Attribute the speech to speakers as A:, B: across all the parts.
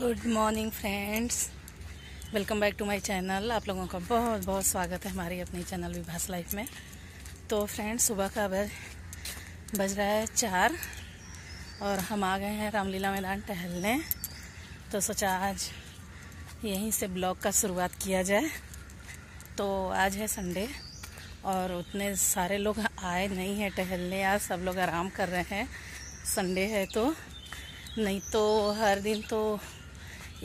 A: good morning friends welcome back to my channel आप लोगों का बहुत बहुत स्वागत है हमारी अपनी चैनल विभास लाइफ में तो फ्रेंड्स सुबह का बज बज रहा है चार और हम आ गए हैं रामलीला मैदान टहलने तो सोचा आज यहीं से ब्लॉग का शुरुआत किया जाए तो आज है संडे और उतने सारे लोग आए नहीं हैं टहलने आज सब लोग आराम कर रहे हैं संडे है तो नहीं तो हर दिन तो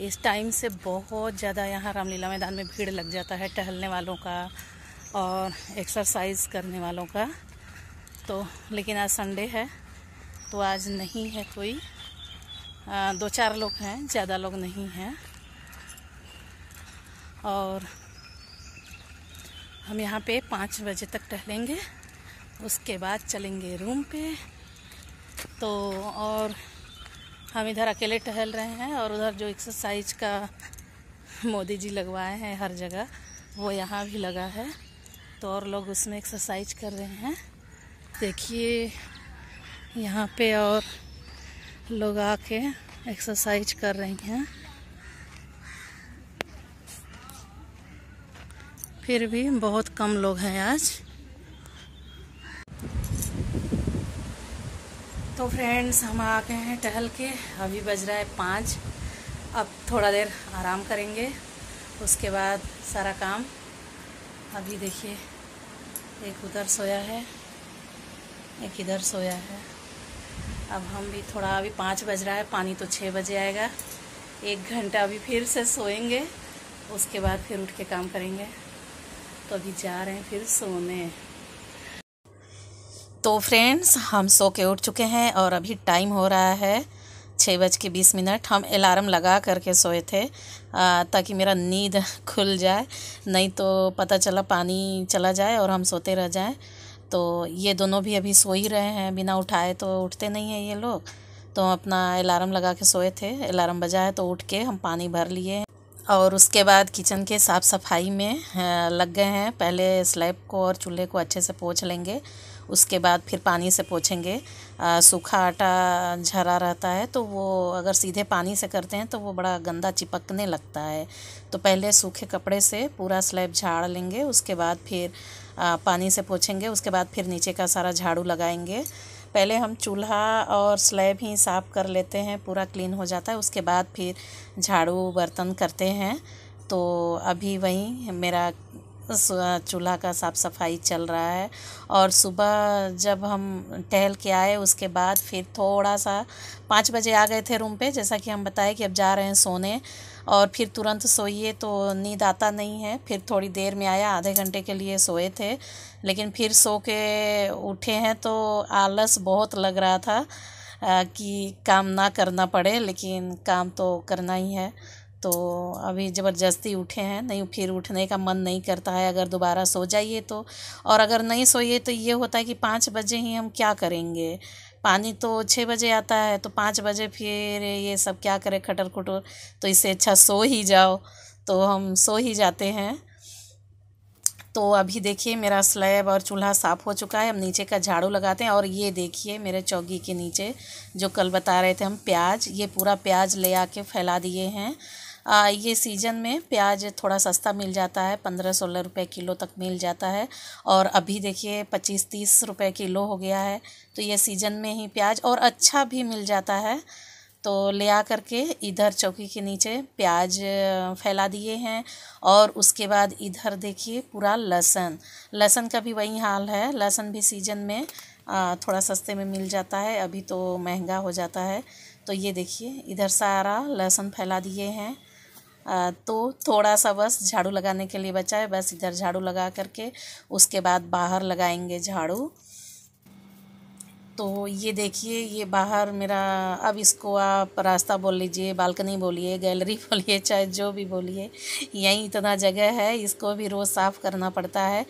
A: इस टाइम से बहुत ज़्यादा यहाँ रामलीला मैदान में भीड़ लग जाता है टहलने वालों का और एक्सरसाइज करने वालों का तो लेकिन आज संडे है तो आज नहीं है कोई आ, दो चार लोग हैं ज़्यादा लोग नहीं हैं और हम यहाँ पे पाँच बजे तक टहलेंगे उसके बाद चलेंगे रूम पे तो और हम इधर अकेले टहल रहे हैं और उधर जो एक्सरसाइज का मोदी जी लगवाए हैं हर जगह वो यहाँ भी लगा है तो और लोग उसमें एक्सरसाइज कर रहे हैं देखिए यहाँ पे और लोग आके एक्सरसाइज कर रही हैं फिर भी बहुत कम लोग हैं आज तो फ्रेंड्स हम आ गए हैं टहल के अभी बज रहा है पाँच अब थोड़ा देर आराम करेंगे उसके बाद सारा काम अभी देखिए एक उधर सोया है एक इधर सोया है अब हम भी थोड़ा अभी पाँच बज रहा है पानी तो छः बजे आएगा एक घंटा अभी फिर से सोएंगे उसके बाद फिर उठ के काम करेंगे तो अभी जा रहे हैं फिर सोने तो फ्रेंड्स हम सो के उठ चुके हैं और अभी टाइम हो रहा है छः बज के बीस मिनट हम अलार्म लगा करके सोए थे आ, ताकि मेरा नींद खुल जाए नहीं तो पता चला पानी चला जाए और हम सोते रह जाएं तो ये दोनों भी अभी सो ही रहे हैं बिना उठाए तो उठते नहीं हैं ये लोग तो अपना अलार्म लगा के सोए थे अलार्म बजाए तो उठ के हम पानी भर लिए और उसके बाद किचन के साफ़ सफाई में लग गए हैं पहले स्लैब को और चूल्हे को अच्छे से पोछ लेंगे उसके बाद फिर पानी से पोछेंगे सूखा आटा झरा रहता है तो वो अगर सीधे पानी से करते हैं तो वो बड़ा गंदा चिपकने लगता है तो पहले सूखे कपड़े से पूरा स्लैब झाड़ लेंगे उसके बाद फिर पानी से पोछेंगे उसके बाद फिर नीचे का सारा झाड़ू लगाएंगे पहले हम चूल्हा और स्लैब ही साफ़ कर लेते हैं पूरा क्लीन हो जाता है उसके बाद फिर झाड़ू बर्तन करते हैं तो अभी वहीं मेरा चूल्हा का साफ़ सफाई चल रहा है और सुबह जब हम टहल के आए उसके बाद फिर थोड़ा सा पाँच बजे आ गए थे रूम पे जैसा कि हम बताए कि अब जा रहे हैं सोने और फिर तुरंत सोइए तो नींद आता नहीं है फिर थोड़ी देर में आया आधे घंटे के लिए सोए थे लेकिन फिर सो के उठे हैं तो आलस बहुत लग रहा था कि काम ना करना पड़े लेकिन काम तो करना ही है तो अभी ज़बरदस्ती उठे हैं नहीं फिर उठने का मन नहीं करता है अगर दोबारा सो जाइए तो और अगर नहीं सोइए तो ये होता है कि पाँच बजे ही हम क्या करेंगे पानी तो छः बजे आता है तो पाँच बजे फिर ये सब क्या करें खटर खुटर तो इससे अच्छा सो ही जाओ तो हम सो ही जाते हैं तो अभी देखिए मेरा स्लैब और चूल्हा साफ़ हो चुका है हम नीचे का झाड़ू लगाते हैं और ये देखिए मेरे चौकी के नीचे जो कल बता रहे थे हम प्याज ये पूरा प्याज ले आके फैला दिए हैं आ, ये सीजन में प्याज थोड़ा सस्ता मिल जाता है पंद्रह सोलह रुपये किलो तक मिल जाता है और अभी देखिए पच्चीस तीस रुपये किलो हो गया है तो ये सीज़न में ही प्याज और अच्छा भी मिल जाता है तो ले आ करके इधर चौकी के नीचे प्याज फैला दिए हैं और उसके बाद इधर देखिए पूरा लहसन लहसन का भी वही हाल है लहसन भी सीजन में थोड़ा सस्ते में मिल जाता है अभी तो महंगा हो जाता है तो ये देखिए इधर सारा लहसुन फैला दिए हैं तो थोड़ा सा बस झाड़ू लगाने के लिए बचा है बस इधर झाड़ू लगा करके उसके बाद बाहर लगाएंगे झाड़ू तो ये देखिए ये बाहर मेरा अब इसको आप रास्ता बोल लीजिए बालकनी बोलिए गैलरी बोलिए चाहे जो भी बोलिए यहीं इतना जगह है इसको भी रोज़ साफ़ करना पड़ता है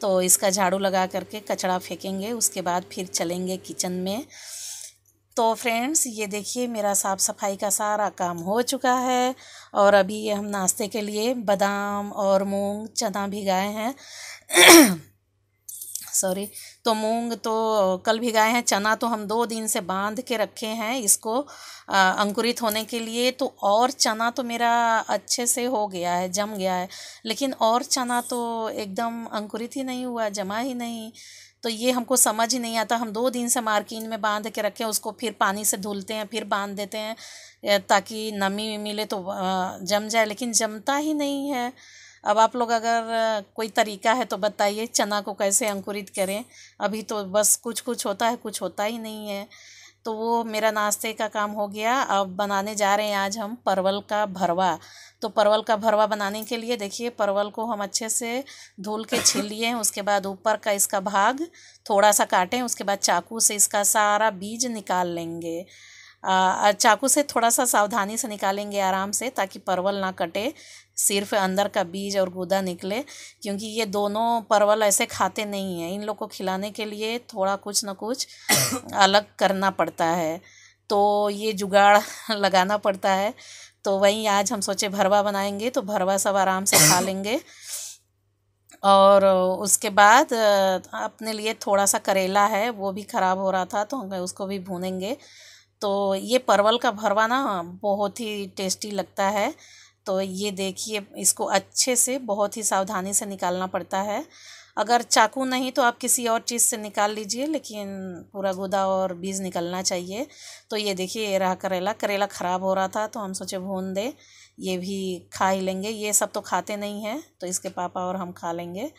A: तो इसका झाड़ू लगा करके कचड़ा फेंकेंगे उसके बाद फिर चलेंगे किचन में तो फ्रेंड्स ये देखिए मेरा साफ़ सफाई का सारा काम हो चुका है और अभी ये हम नाश्ते के लिए बादाम और मूंग चना भिगाए हैं सॉरी तो मूंग तो कल भिगाए हैं चना तो हम दो दिन से बांध के रखे हैं इसको आ, अंकुरित होने के लिए तो और चना तो मेरा अच्छे से हो गया है जम गया है लेकिन और चना तो एकदम अंकुरित ही नहीं हुआ जमा ही नहीं तो ये हमको समझ ही नहीं आता हम दो दिन से मार्किन में बांध के रखें उसको फिर पानी से धुलते हैं फिर बांध देते हैं ताकि नमी मिले तो जम जाए लेकिन जमता ही नहीं है अब आप लोग अगर कोई तरीका है तो बताइए चना को कैसे अंकुरित करें अभी तो बस कुछ कुछ होता है कुछ होता ही नहीं है तो वो मेरा नाश्ते का काम हो गया अब बनाने जा रहे हैं आज हम परवल का भरवा तो परवल का भरवा बनाने के लिए देखिए परवल को हम अच्छे से धुल के छील लिए हैं उसके बाद ऊपर का इसका भाग थोड़ा सा काटें उसके बाद चाकू से इसका सारा बीज निकाल लेंगे चाकू से थोड़ा सा सावधानी से निकालेंगे आराम से ताकि परवल ना कटे सिर्फ अंदर का बीज और गुदा निकले क्योंकि ये दोनों परवल ऐसे खाते नहीं हैं इन लोग को खिलाने के लिए थोड़ा कुछ ना कुछ अलग करना पड़ता है तो ये जुगाड़ लगाना पड़ता है तो वहीं आज हम सोचे भरवा बनाएंगे तो भरवा सब आराम से खा लेंगे और उसके बाद अपने लिए थोड़ा सा करेला है वो भी ख़राब हो रहा था तो हम उसको भी भूनेंगे तो ये परवल का भरवा ना बहुत ही टेस्टी लगता है तो ये देखिए इसको अच्छे से बहुत ही सावधानी से निकालना पड़ता है अगर चाकू नहीं तो आप किसी और चीज़ से निकाल लीजिए लेकिन पूरा गुदा और बीज निकलना चाहिए तो ये देखिए ये रहा करेला करेला ख़राब हो रहा था तो हम सोचे भून दे ये भी खा ही लेंगे ये सब तो खाते नहीं हैं तो इसके पापा और हम खा लेंगे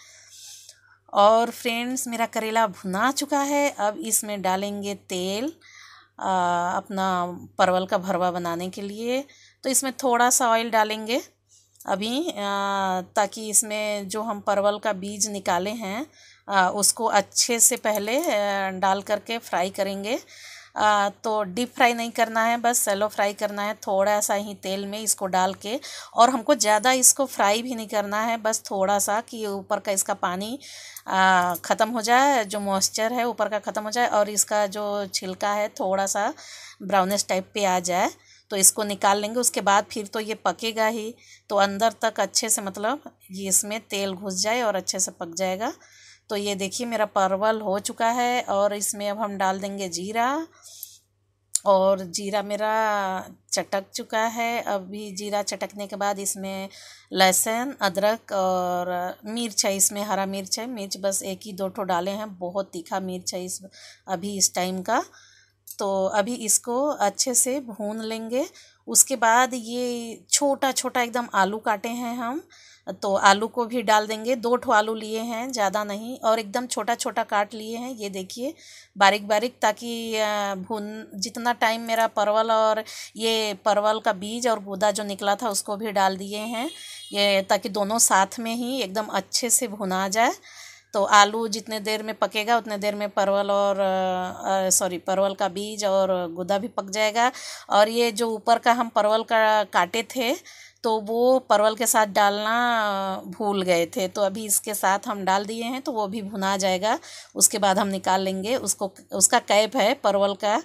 A: और फ्रेंड्स मेरा करेला भुना चुका है अब इसमें डालेंगे तेल आ, अपना परवल का भरवा बनाने के लिए तो इसमें थोड़ा सा ऑयल डालेंगे अभी ताकि इसमें जो हम परवल का बीज निकाले हैं उसको अच्छे से पहले डाल करके फ्राई करेंगे तो डीप फ्राई नहीं करना है बस सेलो फ्राई करना है थोड़ा सा ही तेल में इसको डाल के और हमको ज़्यादा इसको फ्राई भी नहीं करना है बस थोड़ा सा कि ऊपर का इसका पानी ख़त्म हो जाए जो मॉइस्चर है ऊपर का ख़त्म हो जाए और इसका जो छिलका है थोड़ा सा ब्राउनिश टाइप पे आ जाए तो इसको निकाल लेंगे उसके बाद फिर तो ये पकेगा ही तो अंदर तक अच्छे से मतलब ये इसमें तेल घुस जाए और अच्छे से पक जाएगा तो ये देखिए मेरा परवल हो चुका है और इसमें अब हम डाल देंगे जीरा और जीरा मेरा चटक चुका है अभी जीरा चटकने के बाद इसमें लहसुन अदरक और मिर्च है इसमें हरा मिर्च है मिर्च बस एक ही दो ठो डाले हैं बहुत तीखा मिर्च है इस अभी इस टाइम का तो अभी इसको अच्छे से भून लेंगे उसके बाद ये छोटा छोटा एकदम आलू काटे हैं हम तो आलू को भी डाल देंगे दो ठो आलू लिए हैं ज़्यादा नहीं और एकदम छोटा छोटा काट लिए हैं ये देखिए बारीक बारीक ताकि भून जितना टाइम मेरा परवल और ये परवल का बीज और गूदा जो निकला था उसको भी डाल दिए हैं ये ताकि दोनों साथ में ही एकदम अच्छे से भुना जाए तो आलू जितने देर में पकेगा उतने देर में परवल और सॉरी परवल का बीज और गुदा भी पक जाएगा और ये जो ऊपर का हम परवल का काटे थे तो वो परवल के साथ डालना भूल गए थे तो अभी इसके साथ हम डाल दिए हैं तो वो भी भुना जाएगा उसके बाद हम निकाल लेंगे उसको उसका कैप है परवल का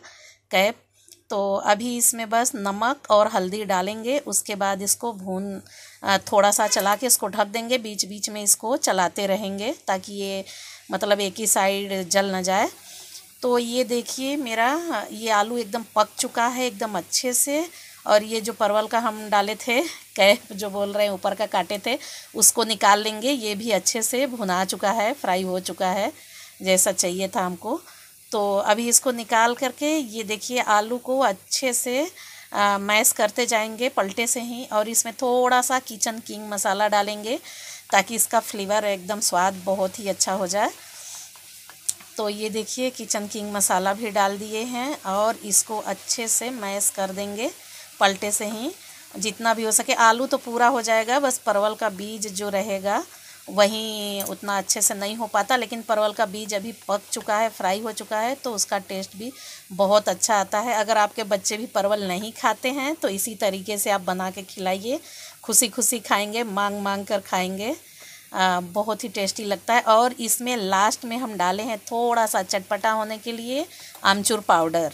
A: कैप तो अभी इसमें बस नमक और हल्दी डालेंगे उसके बाद इसको भून थोड़ा सा चला के इसको ढक देंगे बीच बीच में इसको चलाते रहेंगे ताकि ये मतलब एक ही साइड जल ना जाए तो ये देखिए मेरा ये आलू एकदम पक चुका है एकदम अच्छे से और ये जो परवल का हम डाले थे कैप जो बोल रहे हैं ऊपर का काटे थे उसको निकाल लेंगे ये भी अच्छे से भुना चुका है फ्राई हो चुका है जैसा चाहिए था हमको तो अभी इसको निकाल करके ये देखिए आलू को अच्छे से मैश करते जाएंगे पलटे से ही और इसमें थोड़ा सा किचन किंग मसाला डालेंगे ताकि इसका फ्लेवर एकदम स्वाद बहुत ही अच्छा हो जाए तो ये देखिए किचन किंग मसाला भी डाल दिए हैं और इसको अच्छे से मैश कर देंगे पलटे से ही जितना भी हो सके आलू तो पूरा हो जाएगा बस परवल का बीज जो रहेगा वहीं उतना अच्छे से नहीं हो पाता लेकिन परवल का बीज अभी पक चुका है फ्राई हो चुका है तो उसका टेस्ट भी बहुत अच्छा आता है अगर आपके बच्चे भी परवल नहीं खाते हैं तो इसी तरीके से आप बना के खिलाइए खुशी खुशी खाएंगे मांग मांग कर खाएंगे आ, बहुत ही टेस्टी लगता है और इसमें लास्ट में हम डाले हैं थोड़ा सा चटपटा होने के लिए आमचूर पाउडर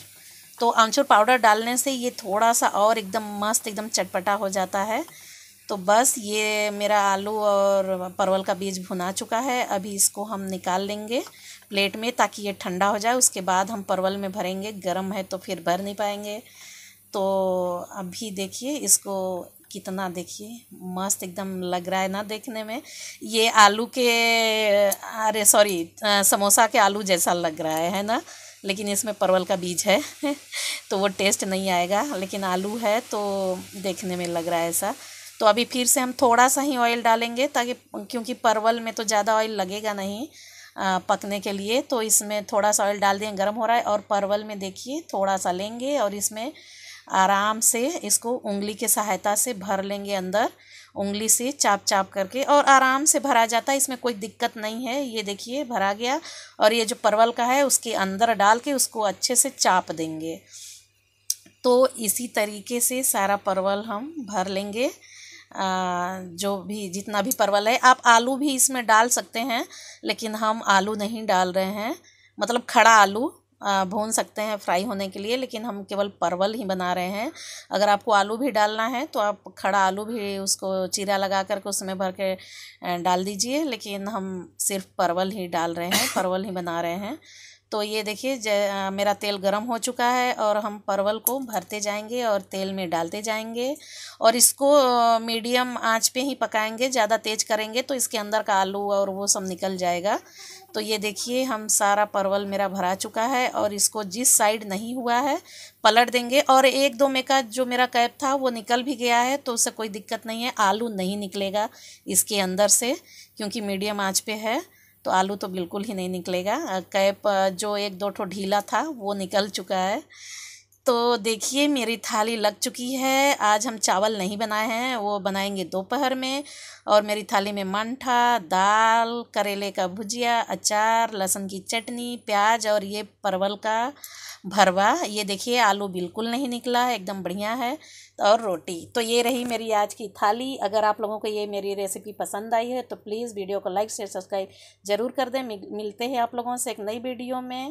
A: तो आमचूर पाउडर डालने से ये थोड़ा सा और एकदम मस्त एकदम चटपटा हो जाता है तो बस ये मेरा आलू और परवल का बीज भुना चुका है अभी इसको हम निकाल लेंगे प्लेट में ताकि ये ठंडा हो जाए उसके बाद हम परवल में भरेंगे गर्म है तो फिर भर नहीं पाएंगे तो अभी देखिए इसको कितना देखिए मस्त एकदम लग रहा है ना देखने में ये आलू के अरे सॉरी समोसा के आलू जैसा लग रहा है है ना लेकिन इसमें परवल का बीज है तो वो टेस्ट नहीं आएगा लेकिन आलू है तो देखने में लग रहा है ऐसा तो अभी फिर से हम थोड़ा सा ही ऑयल डालेंगे ताकि क्योंकि परवल में तो ज़्यादा ऑयल लगेगा नहीं आ, पकने के लिए तो इसमें थोड़ा सा ऑयल डाल दें गर्म हो रहा है और परवल में देखिए थोड़ा सा लेंगे और इसमें आराम से इसको उंगली की सहायता से भर लेंगे अंदर उंगली से चाप चाप करके और आराम से भरा जाता है इसमें कोई दिक्कत नहीं है ये देखिए भरा गया और ये जो परवल का है उसके अंदर डाल के उसको अच्छे से चाप देंगे तो इसी तरीके से सारा परवल हम भर लेंगे जो भी जितना भी परवल है आप आलू भी इसमें डाल सकते हैं लेकिन हम आलू नहीं डाल रहे हैं मतलब खड़ा आलू भून सकते हैं फ्राई होने के लिए लेकिन हम केवल परवल ही बना रहे हैं अगर आपको आलू भी डालना है तो आप खड़ा आलू भी उसको चीरा लगा करके उसमें भर के डाल दीजिए लेकिन हम सिर्फ परवल ही डाल रहे हैं परवल ही बना रहे हैं तो ये देखिए मेरा तेल गरम हो चुका है और हम परवल को भरते जाएंगे और तेल में डालते जाएंगे और इसको मीडियम आंच पे ही पकाएंगे ज़्यादा तेज़ करेंगे तो इसके अंदर का आलू और वो सब निकल जाएगा तो ये देखिए हम सारा परवल मेरा भरा चुका है और इसको जिस साइड नहीं हुआ है पलट देंगे और एक दो में का जो मेरा कैप था वो निकल भी गया है तो उससे कोई दिक्कत नहीं है आलू नहीं निकलेगा इसके अंदर से क्योंकि मीडियम आँच पर है तो आलू तो बिल्कुल ही नहीं निकलेगा कैप जो एक दो ठो ढीला था वो निकल चुका है तो देखिए मेरी थाली लग चुकी है आज हम चावल नहीं बनाए हैं वो बनाएंगे दोपहर में और मेरी थाली में मंठा दाल करेले का भुजिया अचार लहसुन की चटनी प्याज और ये परवल का भरवा ये देखिए आलू बिल्कुल नहीं निकला है एकदम बढ़िया है और रोटी तो ये रही मेरी आज की थाली अगर आप लोगों को ये मेरी रेसिपी पसंद आई है तो प्लीज़ वीडियो को लाइक शेयर सब्सक्राइब ज़रूर कर दें मिलते हैं आप लोगों से एक नई वीडियो में